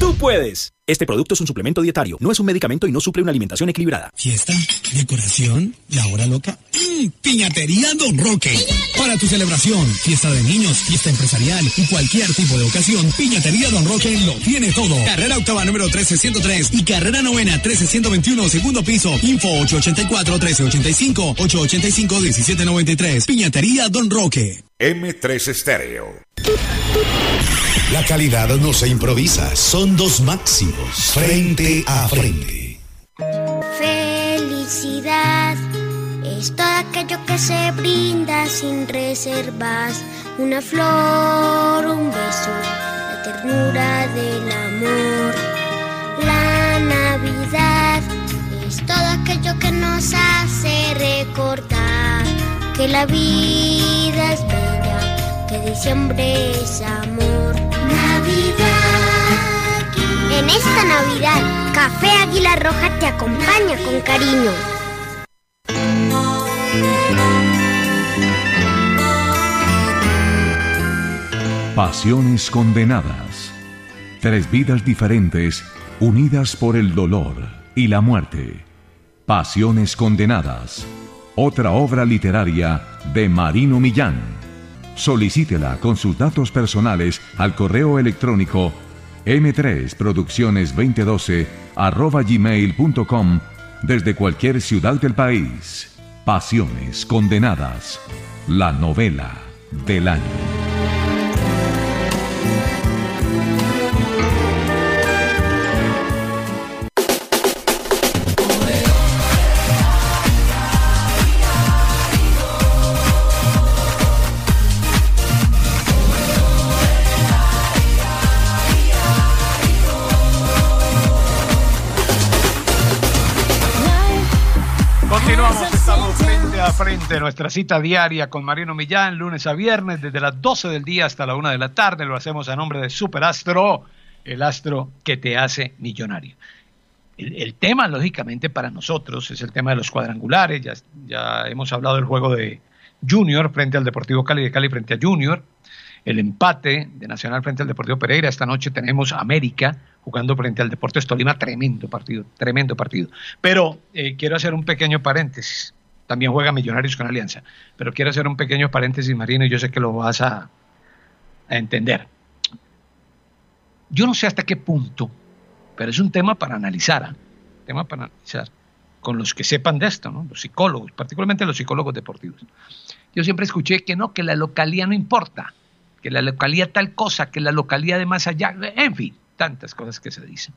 ¡Tú puedes! Este producto es un suplemento dietario, no es un medicamento y no suple una alimentación equilibrada. Fiesta, decoración, la hora loca. Mm, piñatería Don Roque. Para tu celebración, fiesta de niños, fiesta empresarial y cualquier tipo de ocasión, Piñatería Don Roque lo tiene todo. Carrera octava número 1303 y carrera novena 1321, segundo piso. Info 884-1385, 885-1793. Piñatería Don Roque. M3 Stereo. La calidad no se improvisa, son dos máximos, frente a frente. Felicidad es todo aquello que se brinda sin reservas, una flor, un beso, la ternura del amor. La Navidad es todo aquello que nos hace recordar que la vida es bella, que diciembre es amor. Navidad. En esta Navidad, Café Águila Roja te acompaña con cariño. Pasiones condenadas. Tres vidas diferentes unidas por el dolor y la muerte. Pasiones condenadas otra obra literaria de Marino Millán. Solicítela con sus datos personales al correo electrónico m3producciones2012 desde cualquier ciudad del país. Pasiones Condenadas, la novela del año. frente a nuestra cita diaria con Marino Millán, lunes a viernes, desde las 12 del día hasta la 1 de la tarde. Lo hacemos a nombre de Superastro, el astro que te hace millonario. El, tema, lógicamente, para nosotros es el tema de los cuadrangulares. Ya, hemos hablado del juego de Junior frente al Deportivo Cali, de Cali frente a Junior. El empate de Nacional frente al Deportivo Pereira. Esta noche tenemos América jugando frente al Deportivo Tolima. Tremendo partido, tremendo partido. Pero eh, quiero hacer un pequeño paréntesis. También juega Millonarios con Alianza. Pero quiero hacer un pequeño paréntesis, Marino, y yo sé que lo vas a, entender. Yo no sé hasta qué punto, pero es un tema para analizar, ¿ah? tema para analizar, con los que sepan de esto, los psicólogos, particularmente los psicólogos deportivos. Yo siempre escuché que no, que la localía no importa, que la localía tal cosa, que la localía de más allá, en fin, tantas cosas que se dicen.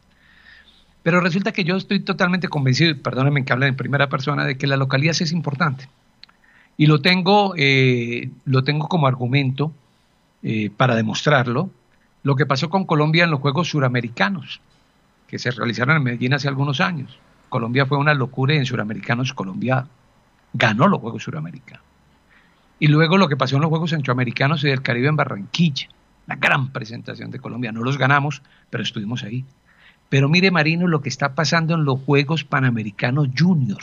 Pero resulta que yo estoy totalmente convencido, perdónenme que hable en primera persona, de que la localidad es importante. Y lo tengo, eh, lo tengo como argumento eh, para demostrarlo, lo que pasó con Colombia en los Juegos Suramericanos, que se realizaron en Medellín hace algunos años. Colombia fue una locura y en Suramericanos Colombia ganó los Juegos Suramericanos. Y luego lo que pasó en los Juegos Centroamericanos y del Caribe en Barranquilla, la gran presentación de Colombia. No los ganamos, pero estuvimos ahí. Pero mire Marino lo que está pasando en los Juegos Panamericanos Junior.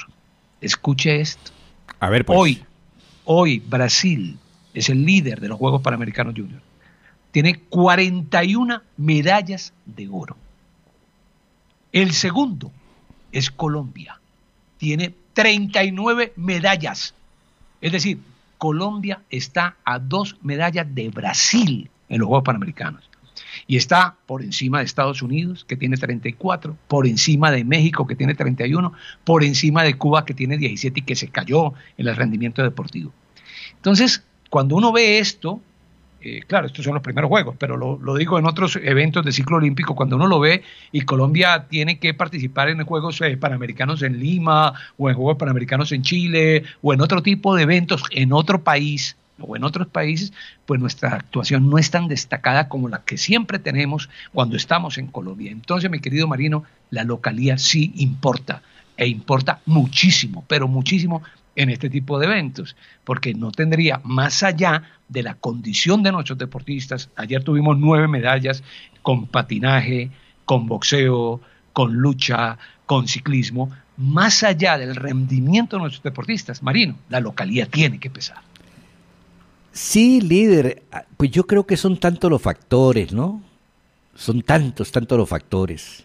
Escuche esto. A ver, pues. Hoy, hoy Brasil es el líder de los Juegos Panamericanos Junior. Tiene 41 medallas de oro. El segundo es Colombia. Tiene 39 medallas. Es decir, Colombia está a dos medallas de Brasil en los Juegos Panamericanos y está por encima de Estados Unidos, que tiene 34, por encima de México, que tiene 31, por encima de Cuba, que tiene 17 y que se cayó en el rendimiento deportivo. Entonces, cuando uno ve esto, eh, claro, estos son los primeros juegos, pero lo, digo en otros eventos de ciclo olímpico, cuando uno lo ve y Colombia tiene que participar en Juegos eh, Panamericanos en Lima o en Juegos Panamericanos en Chile o en otro tipo de eventos en otro país, o en otros países, pues nuestra actuación no es tan destacada como la que siempre tenemos cuando estamos en Colombia. Entonces, mi querido Marino, la localía sí importa e importa muchísimo, pero muchísimo en este tipo de eventos, porque no tendría más allá de la condición de nuestros deportistas. Ayer tuvimos nueve medallas con patinaje, con boxeo, con lucha, con ciclismo, más allá del rendimiento de nuestros deportistas, Marino, la localidad tiene que pesar. Sí, líder, ah, pues yo creo que son tantos los factores, ¿no? Son tantos, tantos los factores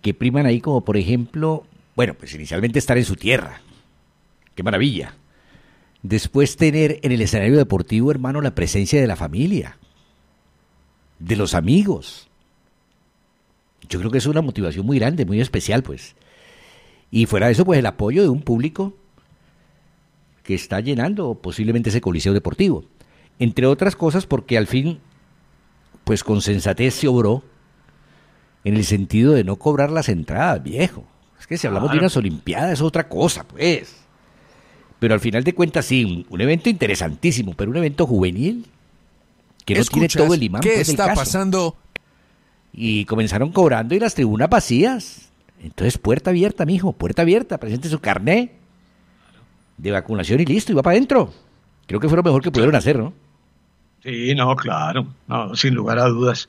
que priman ahí como por ejemplo, bueno, pues inicialmente estar en su tierra. Qué maravilla. Después tener en el escenario deportivo, hermano, la presencia de la familia, de los amigos. Yo creo que es una motivación muy grande, muy especial, pues. Y fuera de eso, pues el apoyo de un público que está llenando posiblemente ese coliseo deportivo. Entre otras cosas porque al fin, pues con sensatez se obró en el sentido de no cobrar las entradas, viejo. Es que si hablamos de unas Olimpiadas es otra cosa, pues. Pero al final de cuentas, sí, un, evento interesantísimo, pero un evento juvenil que no tiene todo el imán. ¿Qué pues, está pasando? Y comenzaron cobrando y las tribunas vacías. Entonces, puerta abierta, mijo, puerta abierta, presente su carné de vacunación y listo, y va para adentro. Creo que fue lo mejor que pudieron hacer, ¿no? Sí, no, claro, no, sin lugar a dudas.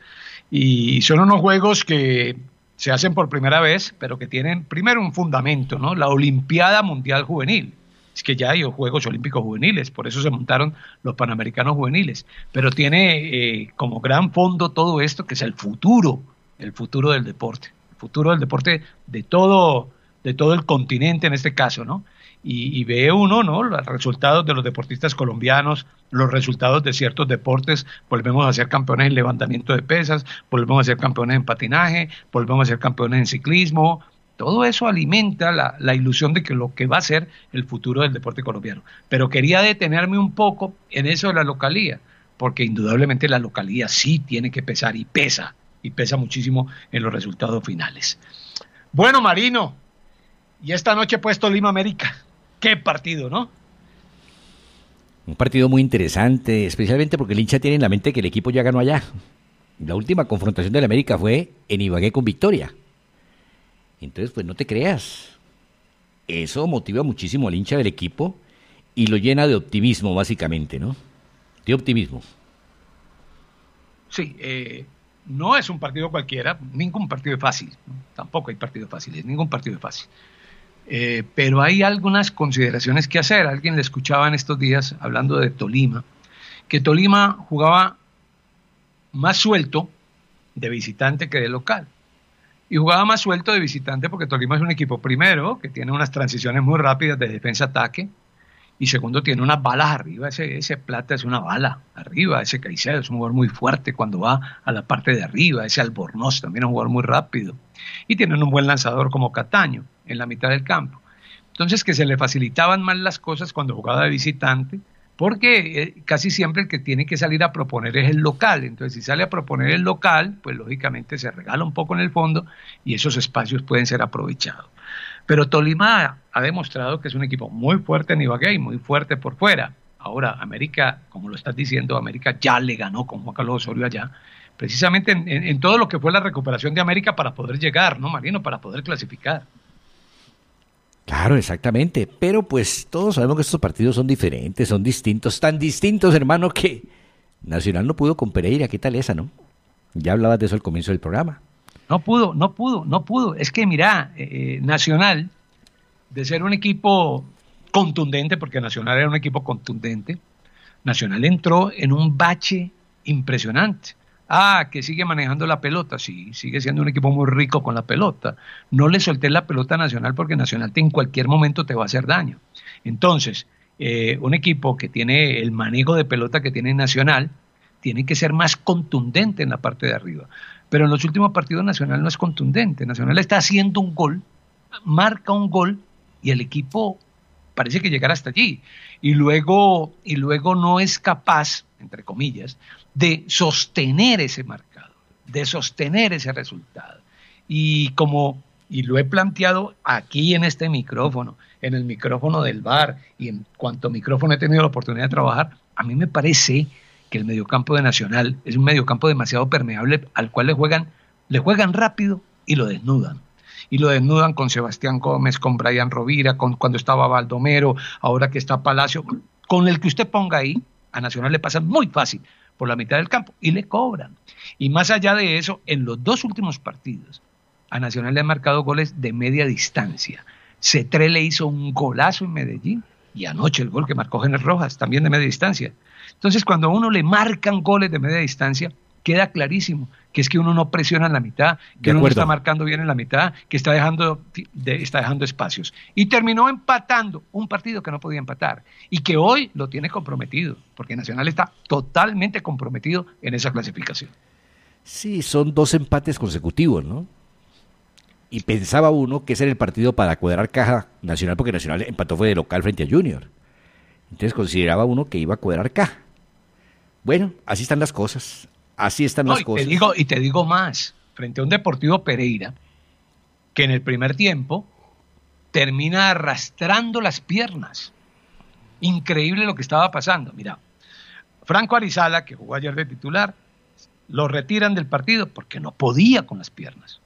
Y son unos juegos que se hacen por primera vez, pero que tienen primero un fundamento, ¿no? La Olimpiada Mundial Juvenil. Es que ya hay Juegos Olímpicos Juveniles, por eso se montaron los Panamericanos Juveniles. Pero tiene eh, como gran fondo todo esto, que es el futuro, el futuro del deporte, el futuro del deporte de todo, de todo el continente en este caso, ¿no? y, ve uno, ¿no? Los resultados de los deportistas colombianos, los resultados de ciertos deportes, volvemos a ser campeones en levantamiento de pesas, volvemos a ser campeones en patinaje, volvemos a ser campeones en ciclismo. Todo eso alimenta la, ilusión de que lo que va a ser el futuro del deporte colombiano. Pero quería detenerme un poco en eso de la localía, porque indudablemente la localía sí tiene que pesar y pesa, y pesa muchísimo en los resultados finales. Bueno, Marino, y esta noche puesto Lima América qué partido, ¿no? Un partido muy interesante, especialmente porque el hincha tiene en la mente que el equipo ya ganó allá. La última confrontación del América fue en Ibagué con Victoria. Entonces, pues no te creas. Eso motiva muchísimo al hincha del equipo y lo llena de optimismo, básicamente, ¿no? De optimismo. Sí, eh, no es un partido cualquiera, ningún partido es fácil. Tampoco hay partidos fáciles, ningún partido es fácil. Eh, pero hay algunas consideraciones que hacer. Alguien le escuchaba en estos días hablando de Tolima, que Tolima jugaba más suelto de visitante que de local. Y jugaba más suelto de visitante porque Tolima es un equipo primero que tiene unas transiciones muy rápidas de defensa-ataque y segundo tiene unas balas arriba. Ese, ese Plata es una bala arriba, ese Caicedo es un jugador muy fuerte cuando va a la parte de arriba, ese Albornoz también es un jugador muy rápido y tienen un buen lanzador como Cataño en la mitad del campo. Entonces que se le facilitaban más las cosas cuando jugaba de visitante, porque eh, casi siempre el que tiene que salir a proponer es el local. Entonces, si sale a proponer el local, pues lógicamente se regala un poco en el fondo y esos espacios pueden ser aprovechados. Pero Tolima ha demostrado que es un equipo muy fuerte en Ibagué y muy fuerte por fuera. Ahora, América, como lo estás diciendo, América ya le ganó con Juan Carlos Osorio allá precisamente en, todo lo que fue la recuperación de América para poder llegar, ¿no, Marino? Para poder clasificar. Claro, exactamente. Pero pues todos sabemos que estos partidos son diferentes, son distintos, tan distintos, hermano, que Nacional no pudo con Pereira. ¿Qué tal esa, no? Ya hablabas de eso al comienzo del programa. No pudo, no pudo, no pudo. Es que, mira, eh, eh, Nacional, de ser un equipo contundente, porque Nacional era un equipo contundente, Nacional entró en un bache impresionante. Ah, que sigue manejando la pelota. Sí, sigue siendo un equipo muy rico con la pelota. No le solté la pelota a Nacional porque Nacional te, en cualquier momento te va a hacer daño. Entonces, eh, un equipo que tiene el manejo de pelota que tiene Nacional tiene que ser más contundente en la parte de arriba. Pero en los últimos partidos Nacional no es contundente. Nacional está haciendo un gol, marca un gol y el equipo parece que llegará hasta allí. Y luego, y luego no es capaz entre comillas, de sostener ese marcado, de sostener ese resultado. Y como, y lo he planteado aquí en este micrófono, en el micrófono del bar y en cuanto micrófono he tenido la oportunidad de trabajar, a mí me parece que el mediocampo de Nacional es un mediocampo demasiado permeable al cual le juegan, le juegan rápido y lo desnudan y lo desnudan con Sebastián Gómez, con Brian Rovira, con cuando estaba Baldomero, ahora que está Palacio, con el que usted ponga ahí, a Nacional le pasan muy fácil por la mitad del campo y le cobran. Y más allá de eso, en los dos últimos partidos, a Nacional le han marcado goles de media distancia. Cetré le hizo un golazo en Medellín y anoche el gol que marcó Genes Rojas, también de media distancia. Entonces, cuando a uno le marcan goles de media distancia, queda clarísimo que es que uno no presiona en la mitad, que uno no está marcando bien en la mitad, que está dejando, está dejando espacios. Y terminó empatando un partido que no podía empatar y que hoy lo tiene comprometido, porque Nacional está totalmente comprometido en esa clasificación. Sí, son dos empates consecutivos, ¿no? Y pensaba uno que ese era el partido para cuadrar caja Nacional, porque Nacional empató fue de local frente a Junior. Entonces consideraba uno que iba a cuadrar caja. Bueno, así están las cosas. Así están las cosas. digo, y te digo más, frente a un Deportivo Pereira, que en el primer tiempo termina arrastrando las piernas. Increíble lo que estaba pasando. Mira, Franco Arizala, que jugó ayer de titular, lo retiran del partido porque no podía con las piernas.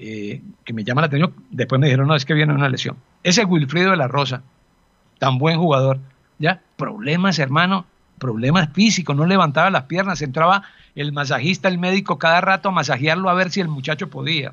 Eh, que me llama la atención, después me dijeron, no, es que viene una lesión. Ese Wilfrido de la Rosa, tan buen jugador, ya, problemas, hermano, problemas físicos, no levantaba las piernas, entraba el masajista, el médico, cada rato a masajearlo a ver si el muchacho podía.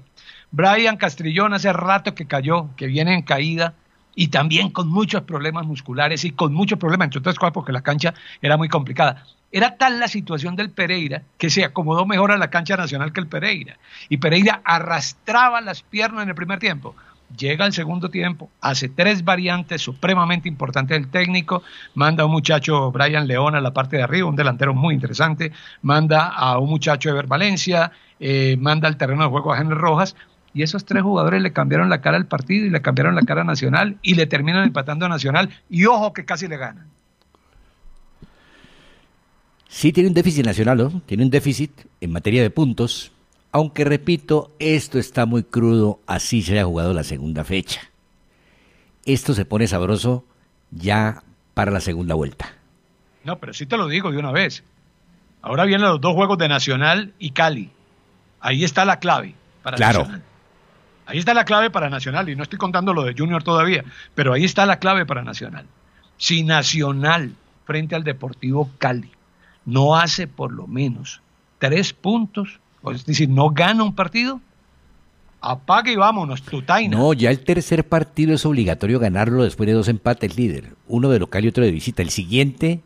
Brian Castrillón hace rato que cayó, que viene en caída y también con muchos problemas musculares y con muchos problemas, entre otras cosas porque la cancha era muy complicada. Era tal la situación del Pereira que se acomodó mejor a la cancha nacional que el Pereira. Y Pereira arrastraba las piernas en el primer tiempo llega al segundo tiempo, hace tres variantes supremamente importantes del técnico, manda a un muchacho Brian León a la parte de arriba, un delantero muy interesante, manda a un muchacho Ever Valencia, eh, manda al terreno de juego a Henry Rojas, y esos tres jugadores le cambiaron la cara al partido y le cambiaron la cara a Nacional y le terminan empatando a Nacional y ojo que casi le ganan. Sí, tiene un déficit nacional, ¿no? Tiene un déficit en materia de puntos, aunque repito, esto está muy crudo, así se ha jugado la segunda fecha. Esto se pone sabroso ya para la segunda vuelta. No, pero sí te lo digo de una vez. Ahora vienen los dos juegos de Nacional y Cali. Ahí está la clave para claro. Nacional. Ahí está la clave para Nacional, y no estoy contando lo de Junior todavía, pero ahí está la clave para Nacional. Si Nacional frente al Deportivo Cali no hace por lo menos tres puntos, es pues, decir, no gana un partido, apaga y vámonos, tu taina. No, ya el tercer partido es obligatorio ganarlo después de dos empates, líder. Uno de local y otro de visita. El siguiente,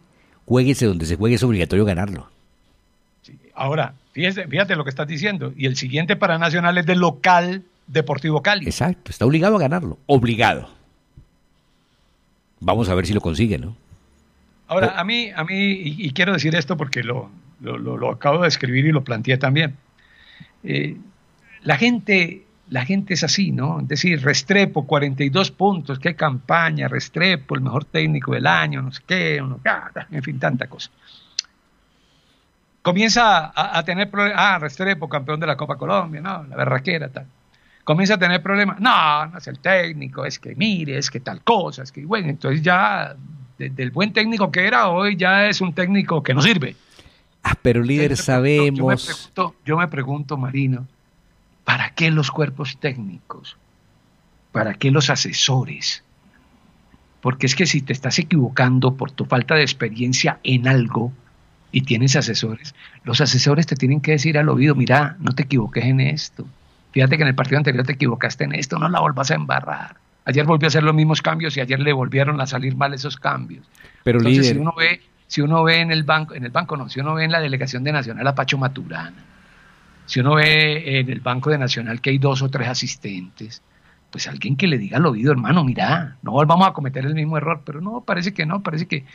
jueguese donde se juegue, es obligatorio ganarlo. Sí. Ahora, fíjate, lo que estás diciendo. Y el siguiente para Nacional es de local Deportivo Cali. Exacto, está obligado a ganarlo. Obligado. Vamos a ver si lo consigue, ¿no? Ahora, oh. a mí, a mí y, quiero decir esto porque lo, lo acabo de escribir y lo planteé también eh, la gente la gente es así, ¿no? Es decir, Restrepo, 42 puntos, qué campaña, Restrepo, el mejor técnico del año, no sé qué, uno, en fin, tanta cosa. Comienza a, tener problemas, ah, Restrepo, campeón de la Copa Colombia, no, la berraquera, tal. Comienza a tener problemas, no, no es el técnico, es que mire, es que tal cosa, es que bueno, entonces ya, del buen técnico que era hoy, ya es un técnico que no sirve. Ah, pero líder sabemos. Yo me, pregunto, yo me pregunto, Marino, ¿para qué los cuerpos técnicos? ¿Para qué los asesores? Porque es que si te estás equivocando por tu falta de experiencia en algo y tienes asesores, los asesores te tienen que decir al oído, mira, no te equivoques en esto. Fíjate que en el partido anterior te equivocaste en esto, no la volvas a embarrar. Ayer volvió a hacer los mismos cambios y ayer le volvieron a salir mal esos cambios. Pero Entonces, si uno ve si uno ve en el banco, en el banco no, si uno ve en la delegación de Nacional a Pacho Maturana, si uno ve en el Banco de Nacional que hay dos o tres asistentes, pues alguien que le diga al oído, hermano, mira, no volvamos a cometer el mismo error, pero no, parece que no, parece que,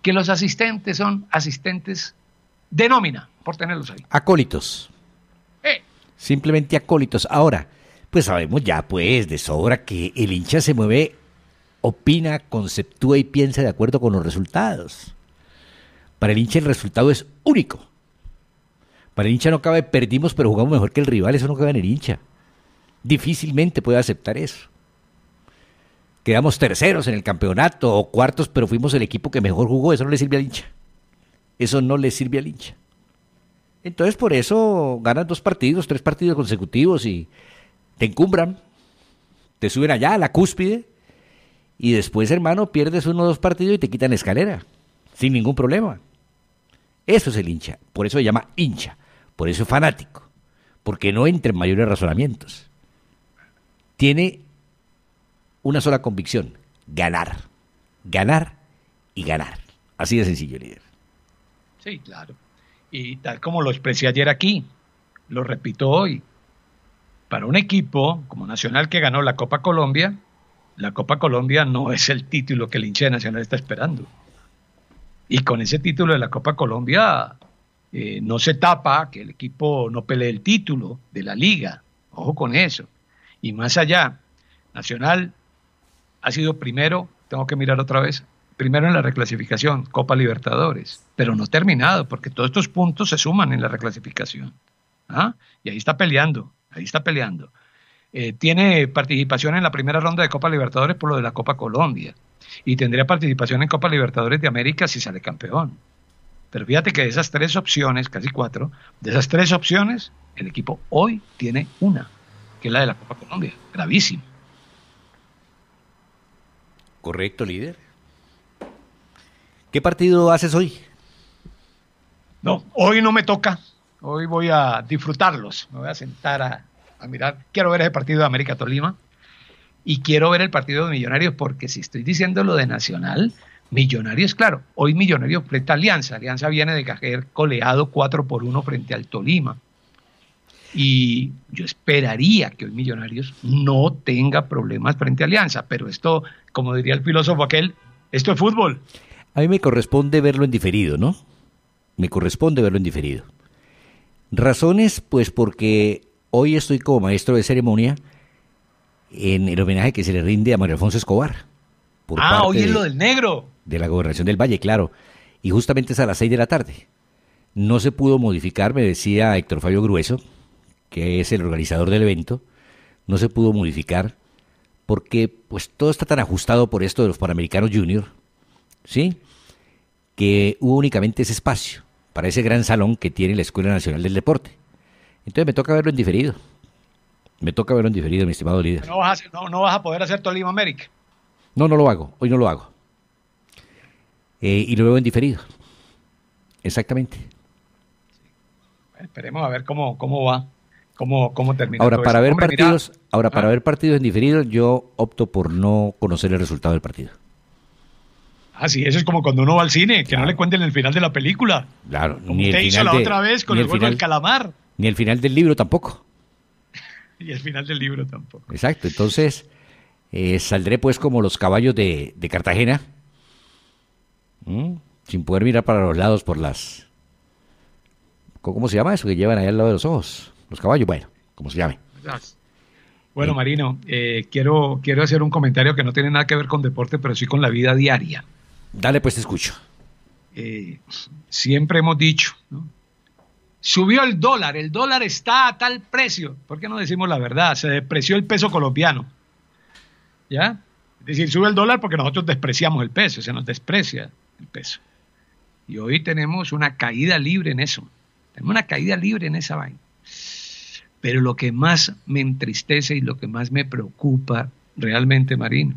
que los asistentes son asistentes de nómina, por tenerlos ahí. Acólitos. Simplemente acólitos. Ahora, pues sabemos ya, pues, de sobra que el hincha se mueve, opina, conceptúa y piensa de acuerdo con los resultados. Para el hincha el resultado es único. Para el hincha no cabe, perdimos pero jugamos mejor que el rival, eso no cabe en el hincha. Difícilmente puede aceptar eso. Quedamos terceros en el campeonato o cuartos, pero fuimos el equipo que mejor jugó, eso no le sirve al hincha. Eso no le sirve al hincha. Entonces por eso ganan dos partidos, tres partidos consecutivos y te encumbran, te suben allá a la cúspide y después, hermano, pierdes uno o dos partidos y te quitan escalera sin ningún problema. Eso es el hincha, por eso se llama hincha, por eso es fanático, porque no entra en mayores razonamientos. Tiene una sola convicción, ganar, ganar y ganar. Así de sencillo, líder. Sí, claro. Y tal como lo expresé ayer aquí, lo repito hoy, para un equipo como Nacional que ganó la Copa Colombia, la Copa Colombia no es el título que el hincha de Nacional está esperando. Y con ese título de la Copa Colombia eh, no se tapa que el equipo no pelee el título de la liga. Ojo con eso. Y más allá, Nacional ha sido primero, tengo que mirar otra vez, primero en la reclasificación, Copa Libertadores, pero no terminado, porque todos estos puntos se suman en la reclasificación. ¿ah? Y ahí está peleando, ahí está peleando. Eh, tiene participación en la primera ronda de Copa Libertadores por lo de la Copa Colombia y tendría participación en Copa Libertadores de América si sale campeón. Pero fíjate que de esas tres opciones, casi cuatro, de esas tres opciones, el equipo hoy tiene una, que es la de la Copa Colombia. Gravísimo. Correcto, líder. ¿Qué partido haces hoy? No, hoy no me toca. Hoy voy a disfrutarlos. Me voy a sentar a, a mirar. Quiero ver ese partido de América Tolima y quiero ver el partido de Millonarios porque si estoy diciendo lo de Nacional, Millonarios, claro, hoy Millonarios frente a Alianza. Alianza viene de caer coleado 4 por 1 frente al Tolima. Y yo esperaría que hoy Millonarios no tenga problemas frente a Alianza, pero esto, como diría el filósofo aquel, esto es fútbol. A mí me corresponde verlo en diferido, ¿no? Me corresponde verlo en diferido. Razones, pues porque hoy estoy como maestro de ceremonia en el homenaje que se le rinde a Mario Alfonso Escobar. Por ah, hoy lo del negro. De la gobernación del Valle, claro. Y justamente es a las 6 de la tarde. No se pudo modificar, me decía Héctor Fabio Grueso, que es el organizador del evento, no se pudo modificar porque pues todo está tan ajustado por esto de los Panamericanos Junior, ¿sí? Que hubo únicamente ese espacio para ese gran salón que tiene la Escuela Nacional del Deporte. Entonces me toca verlo en diferido. Me toca verlo en diferido, mi estimado líder. No vas, a hacer, no, vas a, poder hacer Tolima América. No, no lo hago. Hoy no lo hago. Eh, y lo veo en diferido. Exactamente. esperemos a ver cómo, cómo va, cómo, cómo termina. Ahora, para, ver, partidos, ahora para ah. ver en diferido, yo opto por no conocer el resultado del partido. Ah, sí, eso es como cuando uno va al cine, que no le cuenten el final de la película. Claro, ni el final la otra vez con el, calamar. Ni el final del libro tampoco. y al final del libro tampoco. Exacto, entonces eh, saldré pues como los caballos de, Cartagena, sin poder mirar para los lados por las... ¿Cómo se llama eso que llevan ahí al lado de los ojos? Los caballos, bueno, como se llame. Bueno, eh. Marino, eh, quiero, quiero hacer un comentario que no tiene nada que ver con deporte, pero sí con la vida diaria. Dale, pues te escucho. siempre hemos dicho Subió el dólar, el dólar está a tal precio. ¿Por qué no decimos la verdad? Se despreció el peso colombiano. ¿Ya? Es decir, sube el dólar porque nosotros despreciamos el peso, se nos desprecia el peso. Y hoy tenemos una caída libre en eso. Tenemos una caída libre en esa vaina. Pero lo que más me entristece y lo que más me preocupa realmente, Marino,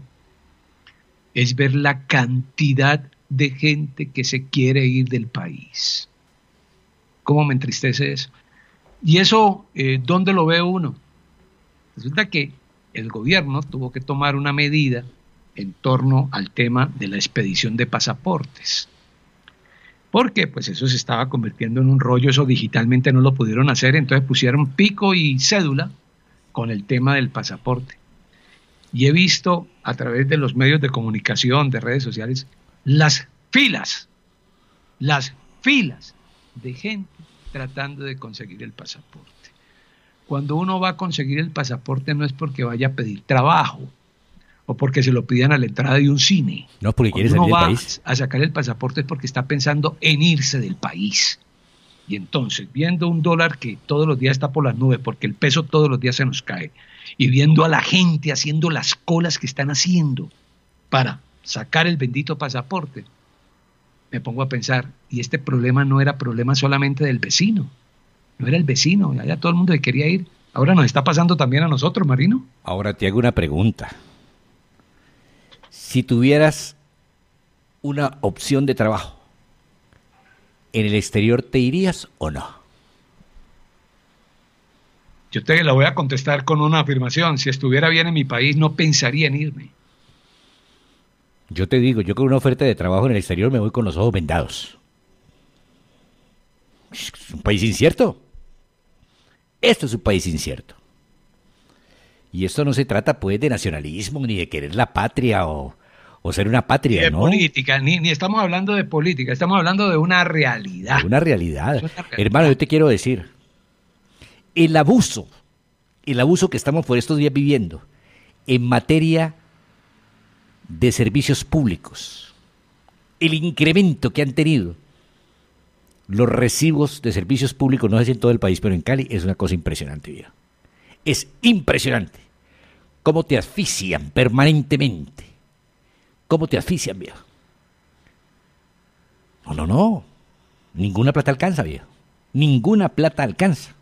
es ver la cantidad de gente que se quiere ir del país cómo me entristece eso. ¿Y eso eh, dónde lo ve uno? Resulta que el gobierno tuvo que tomar una medida en torno al tema de la expedición de pasaportes. Porque pues eso se estaba convirtiendo en un rollo, eso digitalmente no lo pudieron hacer, entonces pusieron pico y cédula con el tema del pasaporte. Y he visto a través de los medios de comunicación, de redes sociales, las filas, las filas de gente tratando de conseguir el pasaporte. Cuando uno va a conseguir el pasaporte no es porque vaya a pedir trabajo o porque se lo pidan a la entrada de un cine. No, porque quiere va a sacar el pasaporte es porque está pensando en irse del país. Y entonces, viendo un dólar que todos los días está por las nubes, porque el peso todos los días se nos cae, y viendo a la gente haciendo las colas que están haciendo para sacar el bendito pasaporte, me pongo a pensar, y este problema no era problema solamente del vecino, no era el vecino, allá todo el mundo que quería ir. Ahora nos está pasando también a nosotros, Marino. Ahora te hago una pregunta. Si tuvieras una opción de trabajo en el exterior, ¿te irías o no? Yo te la voy a contestar con una afirmación. Si estuviera bien en mi país, no pensaría en irme. Yo te digo, yo con una oferta de trabajo en el exterior me voy con los ojos vendados. Es un país incierto. Esto es un país incierto. Y esto no se trata pues de nacionalismo, ni de querer la patria o, o ser una patria, de ¿no? política, ni, estamos hablando de política, estamos hablando de una realidad. una realidad. Hermano, yo te quiero decir, el abuso, el abuso que estamos por estos días viviendo en materia de servicios públicos, el incremento que han tenido los recibos de servicios públicos, no sé si en todo el país, pero en Cali es una cosa impresionante, viejo Es impresionante cómo te asfixian permanentemente. ¿Cómo te asfixian, viejo? No, no, no. Ninguna plata alcanza, viejo. Ninguna plata alcanza.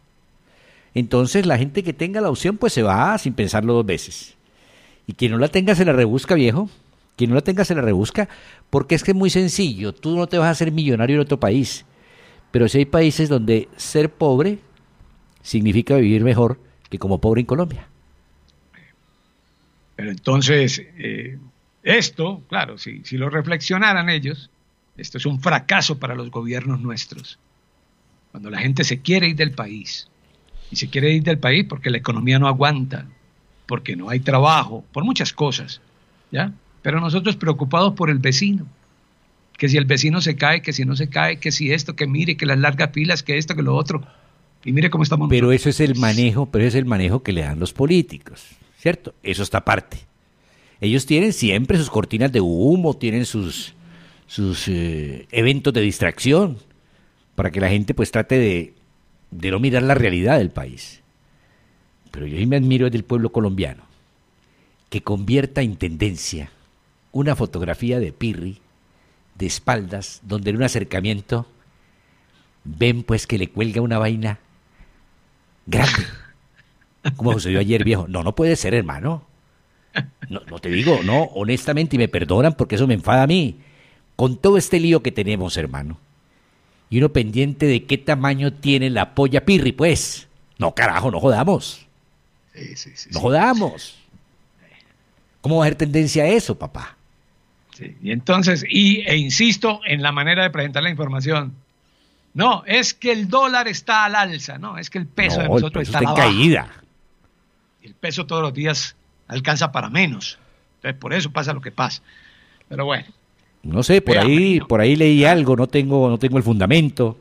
Entonces la gente que tenga la opción, pues se va sin pensarlo dos veces. Y quien no la tenga se la rebusca, viejo. Quien no la tenga se la rebusca, porque es que es muy sencillo. Tú no te vas a hacer millonario en otro país. Pero si hay países donde ser pobre significa vivir mejor que como pobre en Colombia. Pero entonces, eh, esto, claro, si lo reflexionaran ellos, esto es un fracaso para los gobiernos nuestros. Cuando la gente se quiere ir del país, y se quiere ir del país porque la economía no aguanta, porque no hay trabajo, por muchas cosas, ¿ya? Pero nosotros preocupados por el vecino, que si el vecino se cae, que si no se cae, que si esto, que mire, que las largas pilas, que esto, que lo otro. Y mire cómo estamos. Pero eso es el manejo, pero es el manejo que le dan los políticos, ¿cierto? Eso está aparte. Ellos tienen siempre sus cortinas de humo, tienen sus, sus eh, eventos de distracción, para que la gente pues trate de, de no mirar la realidad del país. Pero yo sí me admiro del pueblo colombiano, que convierta en tendencia una fotografía de Pirri de espaldas, donde en un acercamiento ven pues que le cuelga una vaina grande. Como sucedió ayer, viejo. No, no puede ser, hermano. No, no te digo, no, honestamente, y me perdonan porque eso me enfada a mí. Con todo este lío que tenemos, hermano. Y uno pendiente de qué tamaño tiene la polla Pirri, pues. No, carajo, no jodamos. Sí, sí, ¿Cómo va a ser tendencia a eso, papá? Sí, y entonces, y, e insisto en la manera de presentar la información. No, es que el dólar está al alza, no, es que el peso de nosotros está, en caída. El peso todos los días alcanza para menos. Entonces, por eso pasa lo que pasa. Pero bueno. No sé, por ahí, por ahí leí algo, no tengo, no tengo el fundamento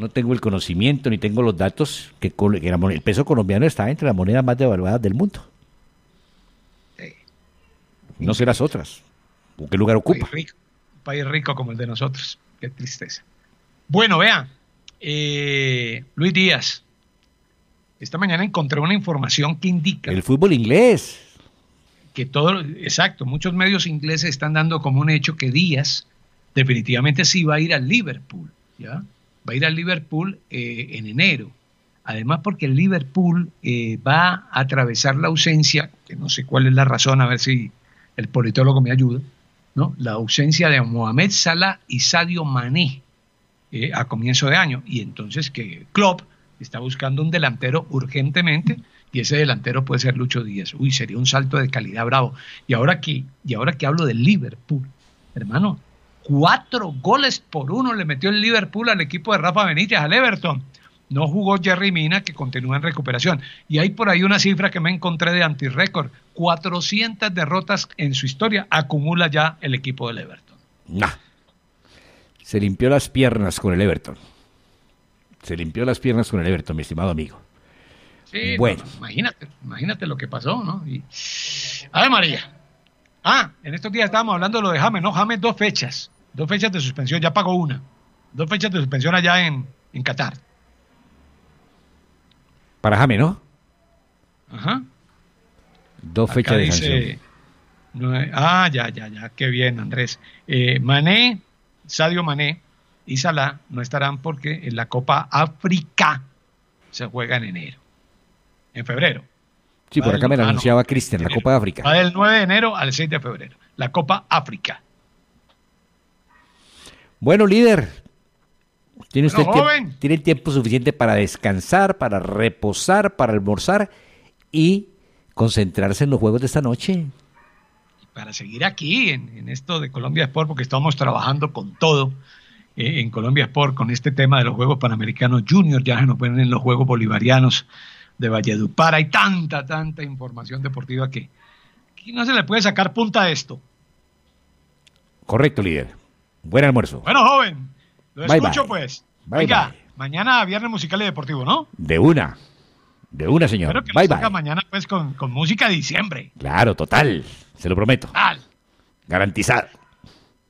no tengo el conocimiento ni tengo los datos que, el peso colombiano está entre las monedas más devaluadas del mundo. No sé las otras. ¿O qué lugar ocupa? País rico, un país rico como el de nosotros. Qué tristeza. Bueno, vean. Eh, Luis Díaz. Esta mañana encontré una información que indica. El fútbol inglés. Que todo. Exacto. Muchos medios ingleses están dando como un hecho que Díaz definitivamente sí va a ir al Liverpool. ¿Ya? va a ir al Liverpool eh, en enero. Además porque el Liverpool eh, va a atravesar la ausencia, que no sé cuál es la razón, a ver si el politólogo me ayuda, ¿no? la ausencia de Mohamed Salah y Sadio Mané eh, a comienzo de año. Y entonces que Klopp está buscando un delantero urgentemente y ese delantero puede ser Lucho Díaz. Uy, sería un salto de calidad bravo. Y ahora que, y ahora que hablo del Liverpool, hermano, Cuatro goles por uno le metió el Liverpool al equipo de Rafa Benítez, al Everton. No jugó Jerry Mina, que continúa en recuperación. Y hay por ahí una cifra que me encontré de antirécord. 400 derrotas en su historia acumula ya el equipo del Everton. Se limpió las piernas con el Everton. Se limpió las piernas con el Everton, mi estimado amigo. bueno. imagínate, imagínate lo que pasó, ¿no? Y... A ver, María. Ah, en estos días estábamos hablando de lo de James, ¿no? James, dos fechas, dos fechas de suspensión, ya pagó una. Dos fechas de suspensión allá en, en Qatar. Para James, ¿no? Ajá. Dos fechas de suspensión. ah, ya, ya, ya, qué bien, Andrés. Eh, Mané, Sadio Mané y Salah no estarán porque en la Copa África se juega en enero, en febrero. Sí, por acá me lo anunciaba Cristian, la Copa de África. del 9 de enero al 6 de febrero, la Copa África. Bueno, líder, tiene usted tiempo, tiempo suficiente para descansar, para reposar, para almorzar y concentrarse en los juegos de esta noche. para seguir aquí en, esto de Colombia Sport, porque estamos trabajando con todo eh, en Colombia Sport, con este tema de los Juegos Panamericanos juniors ya se nos ponen en los Juegos Bolivarianos de Valledupar. Hay tanta, tanta información deportiva que, que no se le puede sacar punta a esto. Correcto, líder. Buen almuerzo. Bueno, joven. Lo escucho, pues. Venga, mañana viernes musical y deportivo, ¿no? De una. De una, señor. Espero mañana, pues, con, música de diciembre. Claro, total. Se lo prometo. Total. Garantizar.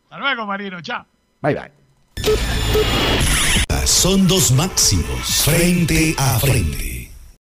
Hasta luego, Marino. Chao. Bye, bye. Son dos máximos frente a frente.